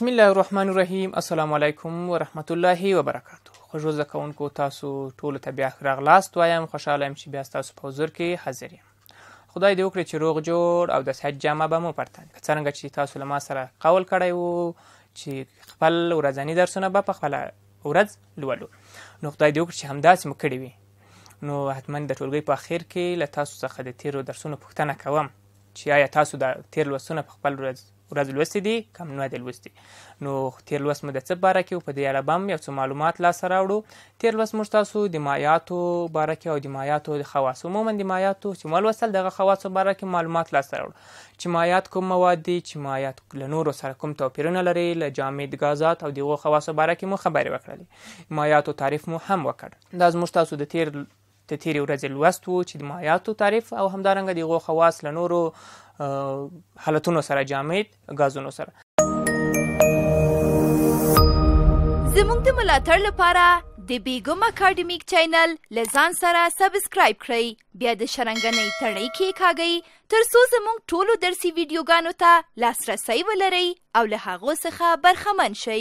بسم الله الرحمن الرحیم السلام علیکم ورحمت الله وبرکاتو خوږو زده کوونکو تاسو ټولو ته بیا راغلاست وایم خوشحاله یم چې بیا ستاسو په حضور کې حاضر یم خدای دې وکړي چې روغ جوړ او د صحت جامه به مو پرتن که څرنګه چې تاسو له ما سره قول کړی وو چې خپل ورځني درسونه به په خپله ورځ لولو نو خدای دې وکړي چې همداسې مو کړي وي نو حتما د ټولګۍ په اخیر کې له تاسو څخه د تیرو درسونو پوښتنه کوم چې آیا تاسو د تیر لوستونه په خپل ورځ ورځ لوستې دي کم نه دي لوستې نو تیر لوست مو د څه باره کې په دې اړه به هم یو څه معلومات لاسته راوړو تیر لوست موږ تاسو د مایاتو باره کې او د مایاتو د خواصو عموما د مایاتو چې مو لوستل دغه خواصو باره کې معلومات لاسته راوړو چې مایات کوم مواد دي چې مایات له نورو سره کوم توپیرونه لري له جامد غازات او دغه خواصو باره کې مو خبرې وکړلې مایاتو تعریف مو هم وکړ دا زموږ تاسو د تیر د تیرې ورځې لوست وو چې د مایاتو تعریف او همدارنګه د هغو خواص له نورو حالتونو سره جامد غازونو سره زموږ د ملاتړ لپاره د بیګم اکیډمیک چینل لزان سره سبسکرایب کړئ بیا د شرنګنې تړۍ کې کاږئ ترڅو زموږ ټولو درسي ویډیوګانو ته لاسرسي ولرئ او له هغه څخه برخمن شئ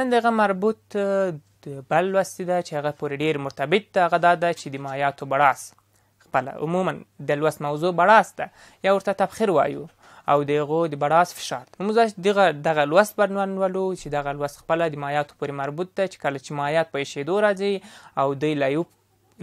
نن دغه مربوط بل لوستي ده چې هغه پورې ډیر مرتبط ده هغه دا ده چې د مایاتو بړاس خپله عموما د لوست موضوع بړاس ده یا ورته تبخیر وایو او د هغو د بړاس فشار ده موږ دغه دغه لوست پر عنوان ولو چې دغه لوست خپله د مایاتو پورې مربوط ده چې کله چې مایات په ایښېدو راځي او دوی له یو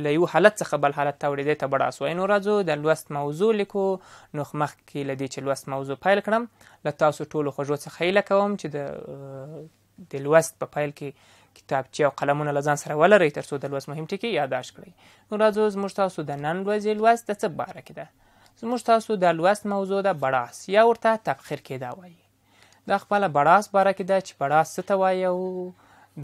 له یو حالت څخه بل حالت ته وړېدی ته بړاس وایي نو راځو د لوست موضوع لیکو نو مخکې له دې چې لوست موضوع پیل کړم له تاسو ټولو خوږو څخه هیله کوم چې د د لوست په پیل کې کتابچې او قلمونه له ځان سره ولرئ تر څو د لوست مهم ټکي یاداشت کړئ نو راځو زموږ تاسو د نن ورځې لوست د څه باره کې ده زموږ تاسو د لوست موضوع ده بړاس یا ورته تبخیر کېدا وایي دا خپله بړاس باره کې ده چې بړاس څه ته وایي او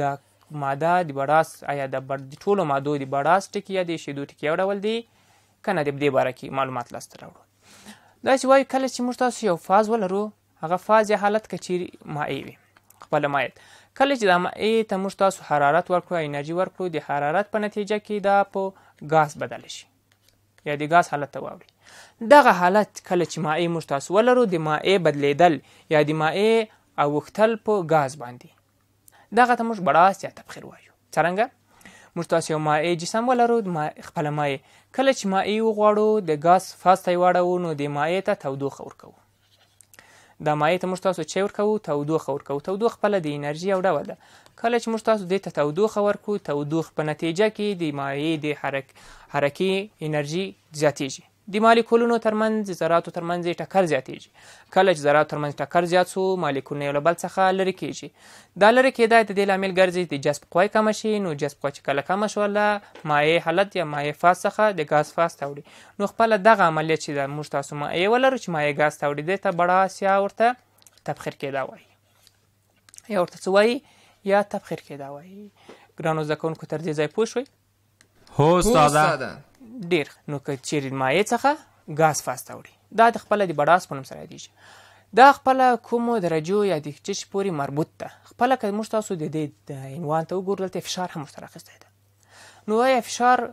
د ماده د بړاس آیا د ټولو مادو د بړاس ټکي یا د شیدو ټکي یو ډول دي که نه د دې باره کې معلومات لاسته راوړو داسې وایي کله چې موږ تاسو یو فاز ولرو هغه فاز یا حالت که چیرې مایع وي خپله مایت کله چې د مایع ته موږ تاسو حرارت ورکړو انرژي ورکړو د حرارت په نتیجه کې دا په ګاز بدل شي یا د ګاز حالت ته واوړي دغه حالت کله چې مایع موږ تاسو ولرو د مایع بدلیدل یا د مایع اوښتل په ګاز باندې دغه ته موږ بړاس یا تبخیر وایو څرنګه موږ تاسو یو مایع جسم ولرو ما خپل مایع کله چې مایع وغواړو د ګاز فاز ته واړو نو د مایع ته تودوخه ورکوو د مایع ته موږ تاسو چی ورکوو تودوخه ورکوو تودوخه خپله د انرژي یو ډول ده کله چې موږ تاسو دې ته تودوخه ورکو تودوخه په نتیجه کې د مایع د حرک حرکي انرژي زیاتیږي د مالیکولونو ترمنځ ذراتو ترمنځ ټکر زیاتیږي کله چې ذراتو ترمنځ ټکر زیات سو مالیکولونه یو له بل څخه لرې کیږي دا لرې کېدای د دې لامل ګرځي د جذب قوه کمه شي نو جذب قوه چې کله کمه شوه له مایع حالت یا مایع فاز څخه د ګاز فاز ته وړي نو خپله دغه عملیه چې د موږ تاسو مایع ولرو چې مایع ګاز ته وړي دې ته بړه آسیا ورته تبخیر کېدا وایي یا ورته څه وایي یا تبخیر کېدا وایي ګرانو زده کوونکو تر دې ځای پوه شوئ هو استاده ډیر نو که چیرې مایع څخه غاز فاز تاوړي دا د خپل د بډاس په نوم سره یادیږي دا خپل کومو درجو یا د چش پورې مربوط ده خپل که موږ تاسو د دې د عنوان ته وګورئ دلته فشار هم سره اخیستی ده نو یا فشار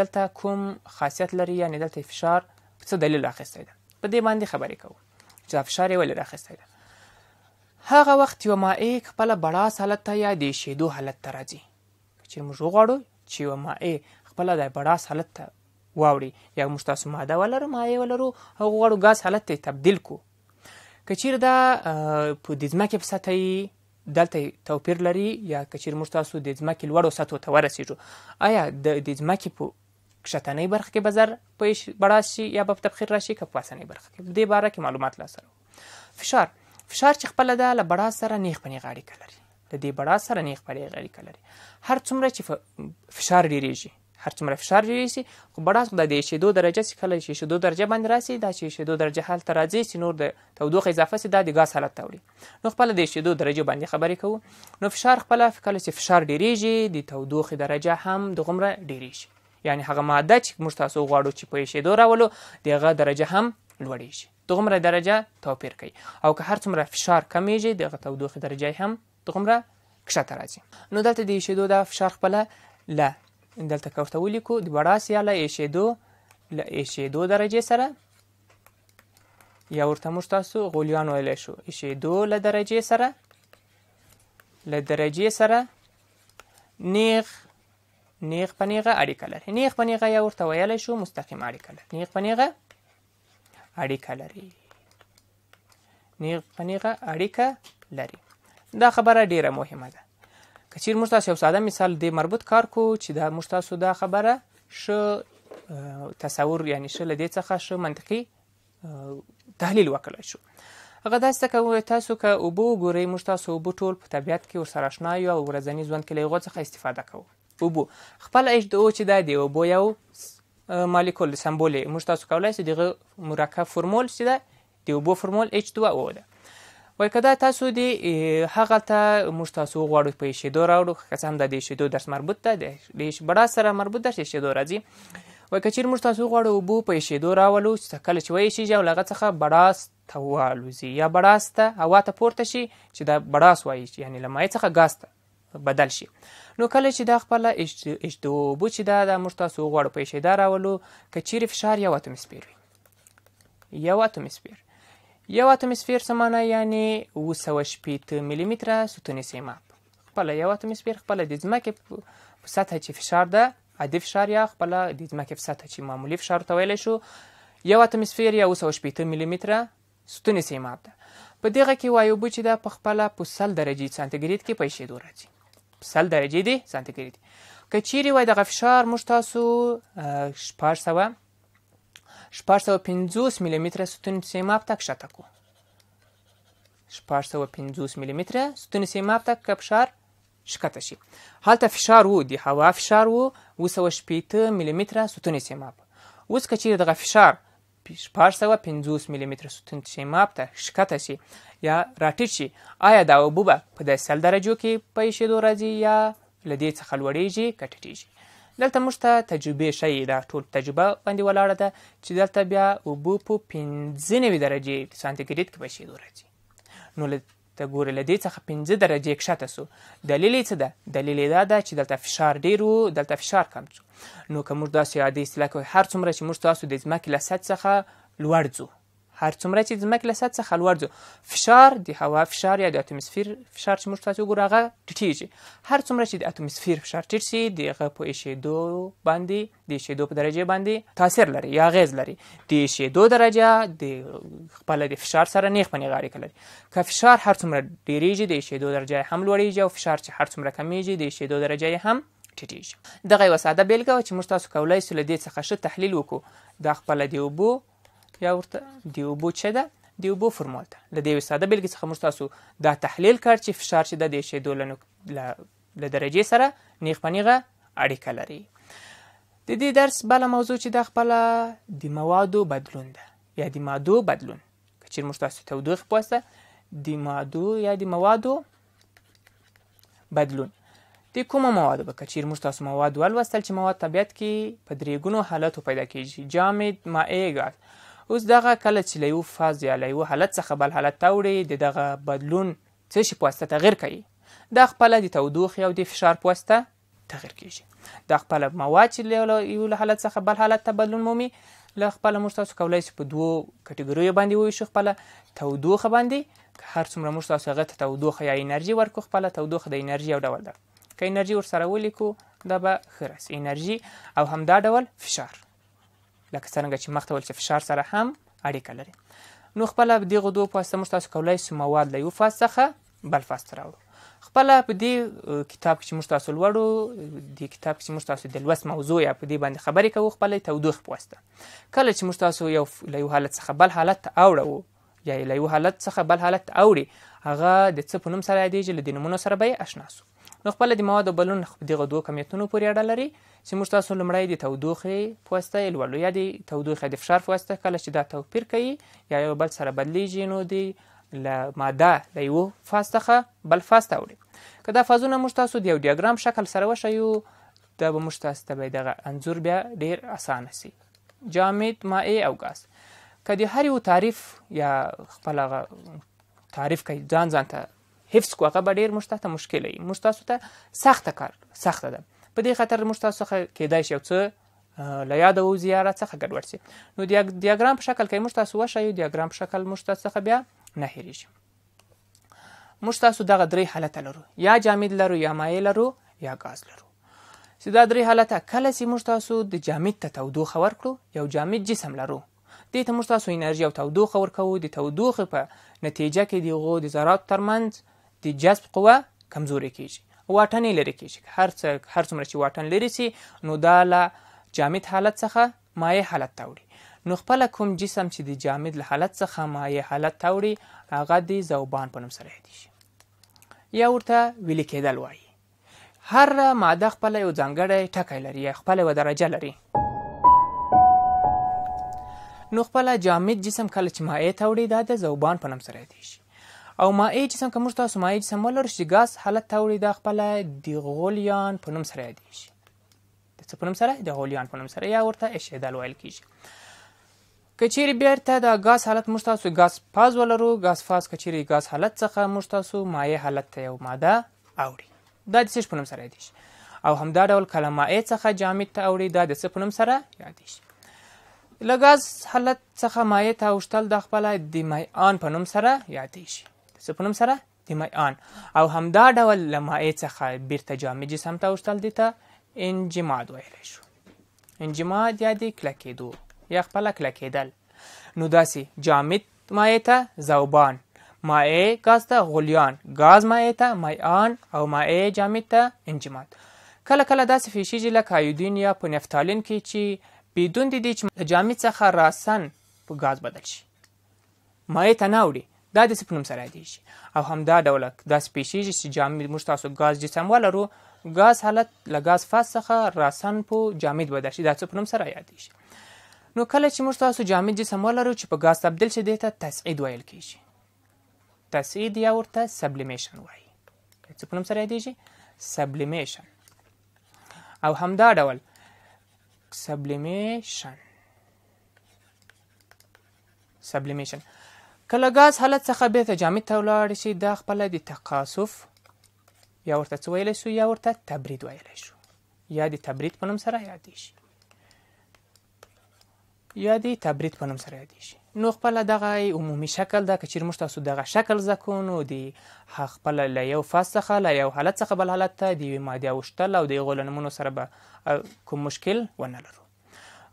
دلته کوم خاصیت لري یعنی دلته فشار څه دلیل اخیستی ده په دې باندې خبرې کوو چې فشار یې ولې راخیستی ده هغه وخت یو مائع خپل بڑاس حالت ته یا د شیدو حالت ته راځي چې موږ وغواړو چې یو مائع خپل د بړاس حالت ته واوړي یا موږ تاسو ماده ولرو مایع ولرو هغه غواړو ګاز حالت ته تبدیل کو کچیر دا په د ځمکې په سطحې دلته توپیر لري یا کچیر موږ تاسو د ځمکې لوړو سطحو ته ورسیږو آیا د ځمکې په کښتنۍ برخه کې بازار په بړاس شي یا په تبخیر راشي که په اسنۍ برخه کې دې باره کې معلومات لاسره فشار فشار چې خپل ده له بړاس سره نیخ پنی غاړي کلري د دې بړاس سره نیخ پنی غاړي کلري هر څومره چې فشار ډیریږي هر څومره فشار جوړیږي خو بډاس د دې شیدو درجه چې کله چې شیدو درجه باندې راسي دا چې شیدو درجه هلته راځي چې نور د تودوخې اضافه سي دا د ګاز حالت تاوړي نو خپل د شیدو درجه باندې خبرې کوو نو فشار خپل کله چې فشار ډیریږي د تودوخې درجه هم دغومره ډیریږي یعنی هغه ماده چې موږ تاسو غواړو چې په شیدو راولو دغه درجه هم لوړیږي دغومره درجه توپیر کوي او که هر څومره فشار کمیږي دغه تودوخې درجه هم دغومره کښته راځي نو دلته د شیدو د فشار خپله له دلته که ورته ولیکو د براس یا له ایښېدو له ایښېدو درجې سره یا ورته موږ تاسو غولیان ویلی شو ایښېدو له درجې سره له درجې سره نیغ نیغ په نیغه اړیکه لري نیغ په نیغه یا ورته ویلی شو مستقیم اړیکه لري نیغ په نیغه اړیکه لري نیغ په نیغه اړیکه لري دا خبره ډیره مهمه ده که چیرې موږ تاسو یو ساده مثال د مربوط کار کو چې دا موږ تاسو دا خبره ش تصور یعنی ش لدې څخه ش منطقي تحلیل وکړای شو هغه داسې کوي تاسو که اوبو ګورې موږ تاسو اوبو ټول په طبیعت کې ورسره آشنا یو او ورځنی ژوند کې له هغو څخه استفاده کوو اوبو خپل اچ د او چې دا دی اوبو یو مالیکول سمبول موږ تاسو کولای شئ دغه مرکب فرمول چې دا د اوبو فرمول H2O ده وای کدا تاسو دی هغه ته موږ تاسو غواړو په شیدو راوړو که هم د دې شیدو درس مربوط ده د بڑا سره مربوط ده شیدو راځي وای کچیر موږ تاسو غواړو بو په شیدو راولو چې کله چې وای شي جو لغه څخه بڑاست ته والوزي یا بڑاسته هوا ته پورته شي چې دا بڑاس وای یعنی لمای څخه ګاسته بدل شي نو کله چې دا خپل اجدو بو چې دا د مشتاسو غوړ پیښې دا راولو کچیر فشار یو اتمسفیر وي یو اتمسفیر یو اتموسفیر سمانه یعنی 260 ملي متره ستوني سیماب خپل یو اتموسفیر خپل د ځمکې په سطح چې فشار ده عادي فشار یا خپل د ځمکې په سطح چې معمولی فشار ته ویل شو یو اتموسفیر یا 260 ملي متره ستوني سیماب ده په دغه کې وایو چې دا په خپل په 100 درجه سانتیګریډ کې پیښې دوه راځي 100 درجه دي سانتیګریډ کچېری وای د فشار مشتاسو 400 شپږ سوه پنځوس میلي متره ستون سیماب ته کښته کو شپږ سوه پنځوس میلي متره ستون سیماب ته که فشار ښکته شي هلته فشار و د هوا فشار و اوه سوه شپېته میلي متره ستون سیماب اوس که چیرې دغه فشار شپږ سوه پنځوس میلي متره ستون سیماب ته ښکته شي یا راټیټ شي آیا دا اوبه به په دې سل درجو کې په ایښېدو راځي یا له دې څخه لوړېږي که ټیټېږي دلته موږ ته تجربې ښیي دا ټول تجربه باندې ولاړه ده چې دلته بیا اوبه په پنځه نوي درجې سانتیګریډ کې به شیدو راځي نو ته ګورې له دې څخه پنځه درجې کښته سو دلیل یې څه ده دلیل یې دا ده چې دلته فشار ډېر و دلته فشار کم سو نو که موږ داسې عادي اصطلاح کوو هر څومره چې موږ تاسو د ځمکې له سطح څخه لوړ ځو هر څومره چې د ځمکې له سطح څخه لوړ ځو فشار د هوا فشار یا د اتموسفیر فشار چې موږ تاسو ګورو هغه ټیټیږي هر څومره چې د اتموسفیر فشار ټیټ شي د هغه په ایشېدو باندې د ایشېدو په درجه باندې تاثیر لري یا غیز لري د ایشېدو درجه د خپل د فشار سره نیغ په نیغه اړیکه لري که فشار هر څومره ډیریږي د ایشېدو درجه هم لوړیږي او فشار چې هر څومره کمیږي د ایشېدو درجه هم ټیټیږي دغه یوه ساده بیلګه چې موږ تاسو کولای سو له دې څخه ښه تحلیل وکړو د خپل د اوبو یا ورته د اوبو چې ده د اوبو فرمول ده له دې ساده بلګې څخه موږ تاسو دا تحلیل کړ چې فشار چې ده د شیدو له درجې سره نیغ په نیغه اړیکه لري د دې درس بله موضوع چې ده خپله د موادو بدلون ده یا د مادو بدلون که چیرې موږ تاسو تودوخې په واسطه د مادو یا د موادو بدلون د کومه موادو به که چیرې موږ تاسو مواد ولوستل چې مواد طبیعت کې په درې ګونو حالتو پیدا کیږي جامد مایع ګاز اوس دغه کله چې له یو فاز یا له یو حالت څخه بل حالت ته وړي د دغه بدلون څه شي په واسطه تغیر کوي دا خپله د تودوخې او د فشار په واسطه تغیر کیږي دا خپله مواد چې له یو حالت څخه بل حالت ته بدلون مومي له خپله موږ تاسو کولی شو په دوو کټګوریو باندې وویشو خپله تودوخه باندې که هر څومره موږ تاسو هغه ته تودوخه یا انرژي ورکړو خپله تودوخه د انرژي یو ډول ده که انرژي ورسره ولیکو دا به ښه انرژي او همدا ډول فشار لکه څنګه چې مخته ول چې فشار سره هم اړیکه لري نو خپل په دغه دوه پاسه موږ تاسو کولای سو مواد له یو فاز څخه بل فاز ته راوړو خپل په دې کتاب کې موږ تاسو لوړو د کتاب کې موږ تاسو د لوس موضوع یا په دې باندې خبرې کوو خپل تودوخ پوسته کله چې موږ تاسو یو له یو حالت څخه بل حالت ته اوړو یا له یو حالت څخه بل حالت اوړي هغه د څه په نوم سره یادېږي له دې نومونو سره به یې اشنا سو نو خپل د موادو بلون دغه دوه کمیتونو پورې اړه لري چې موږ تاسو لمړی د تودوخې په واسطه لولو یا د تودوخې د فشار په واسطه کله چې دا توپیر کوي یا یو بل سره بدلیږي نو د له ماده له یو فاز څخه بل فاز ته وړي که دا فازونه موږ تاسو د یو ډیاګرام شکل سره وښیو دا به موږ تاسو ته دغه انځور بیا ډیر اسانه سي جامد مایع او ګاز که د هر یو تعریف یا خپل تعریف کوي ځان ځان ته حفظ کو هغه ډیر مشته مشکل وي مشتاسو ته سخت کار سخت ده په دې خاطر مشتاسو کېدای شي څه له یاد او زیارت څخه ګډوډ شي نو دیاګرام په شکل کې مشتاسو وشي دیاګرام په شکل مشتاسو څخه بیا نه هېریږي مشتاسو دغه درې حالت لرو یا جامد لرو یا مایع لرو یا ګاز لرو چې دا درې حالت کله چې موږ تاسو د جامد ته تودوخه ورکړو یو جامد جسم لرو دې ته موږ تاسو انرژي او تودوخه ورکوو د تودوخه په نتیجه کې د غو د ذرات ترمنځ د جذب قوه کمزوري کیږي واټن لري کیږي هر څه هر څومره چې واټن لري سي نو دا له جامد حالت څخه مایع حالت ته وړي نو خپل کوم جسم چې د جامد له حالت څخه مایع حالت ته وړي هغه د ذوبان په نوم سره یادېږي یا ورته ویل کېدل وایي هر ماده خپل یو ځانګړی ټکی لري خپل یو درجه لري نو خپل جامد جسم کله چې مایع توړي دا د ذوبان په نوم سره یادېږي او مایع جسم که موږ تاسو مایع جسم ولرو چې ګاز حالت ته وړي دا خپله د غولیان په نوم سره یادېږي د څه په نوم سره د غولیان په نوم سره یا ورته اشعدال ویل کېږي که چیرې بیرته د ګاز حالت موږ تاسو ګاز فاز ولرو ګاز فاز که چیرې ګاز حالت څخه موږ تاسو مایع حالت ته یو ماده اوړي دا د څه په نوم سره یادېږي او همدا ډول کله مایع څخه جامد ته اوړي دا د څه په نوم سره یادېږي له ګاز حالت څخه مایع ته اوښتل د خپله د میان په نوم سره یادېږي څه په نوم سره د مایان او همدا ډول له مایع څخه بیرته جامع جسم ته اوښتل دي ته انجماد ویلی شو انجماد یا د کلکېدو یا خپله کلکېدل نو داسې جامد مایع ته ذوبان مایع ګاز ته غلیان ګاز مایع ته مایان او مایع جامد ته انجماد کله کله داسې فیشي چې لکه ایودین یا په نفتالین کې چې بدون د دې چې جامد څخه راسن په ګاز بدل شي مایع ته نه دا د صفر نوم سره یادېږي او همدا ډول داسې پیښېږي چې جامد موږ تاسو ګاز جسم ولرو ګاز حالت له ګاز فاز څخه راسن په جامد بدل شي دا صفر نوم سره یادېږي نو کله چې موږ تاسو جامد جسم ولرو چې په ګاز تبدل شي دې ته تصعید ویل کیږي تصعید یا ورته سبلیمیشن وایي صفر نوم سره یادېږي سبلیمیشن او همدا ډول سبلیمیشن سبلیمیشن که له ګاز حالت څخه بیرته جامد ته ولاړ شي دا خپله د تقاصف یا ورته څه ویلی شو یا ورته تبرید ویلی شو یا د تبرید په نوم سره یادېږي یا د تبرید په نوم سره یادېږي نو خپله دغه عمومي شکل ده که چېرې موږ تاسو دغه شکل زده کړو نو د خپله له یو فاز څخه له یو حالت څخه بل حالت ته د یوې مادې اوښتل او د هغو له نومونو سره به کوم مشکل ونه لرو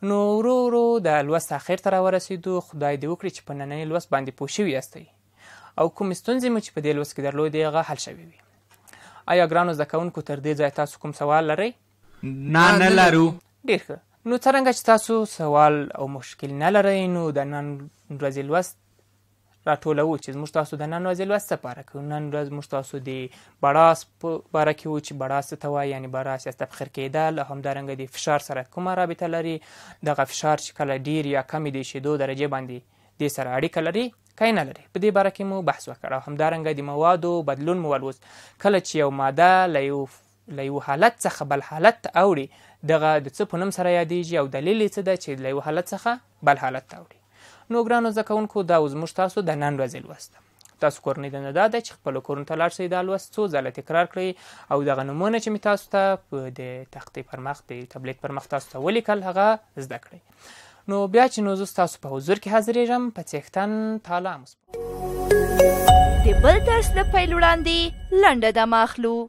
نو ورو ورو د لوست اخر ته راورسېدو خدای دې وکړي چې په نننۍ لوست باندې پوه شوي یاستئ او کوم ستونزې مو چې په دې لوست کې درلودې هغه حل شوي وي آیا ګرانو زده کوونکو تر دې ځای تاسو کوم سوال لرئ نه نه لرو ډېر ښه نو څرنګه چې تاسو سوال او مشکل نه لرئ نو د نن ورځې لوست راټولو چې موږ تاسو د نن ورځې لوست لپاره کوو نن ورځ موږ تاسو د بړاس په باره کې وو چې بړاس ته وایي یعنې بړاس یا تبخیر کېدل همدارنګه د فشار سره کومه رابطه لري دغه فشار چې کله ډیر یا کمې د شیدو درجې باندې دې سره اړیکه لري کای نه لري په دې باره کې مو بحث وکړ او همدارنګه د موادو بدلون مو ولوس کله چې یو ماده له یو له یو حالت څخه بل حالت ته اوړي دغه د څه په نوم سره یادیږي او دلیل یې څه ده چې له یو حالت څخه بل حالت ته اوړي نو ګرانو زده کوونکو دا اوس موږ تاسو د نن ورځې لوست تاسو کورنۍ دنده دا ده چې خپل کورن ته لاړ شئ دا لوست څو ځله تکرار کړئ او دغه نمونه چې می تاسو ته په د تختې پر مخ د ټابلیټ پر مخ تاسو ته ولیکل هغه زده کړئ نو بیا چې نو زه تاسو په حضور کې حاضرېږم په څښتن تعالی مو د بل درس د پیل وړاندې لنډه د ماخلو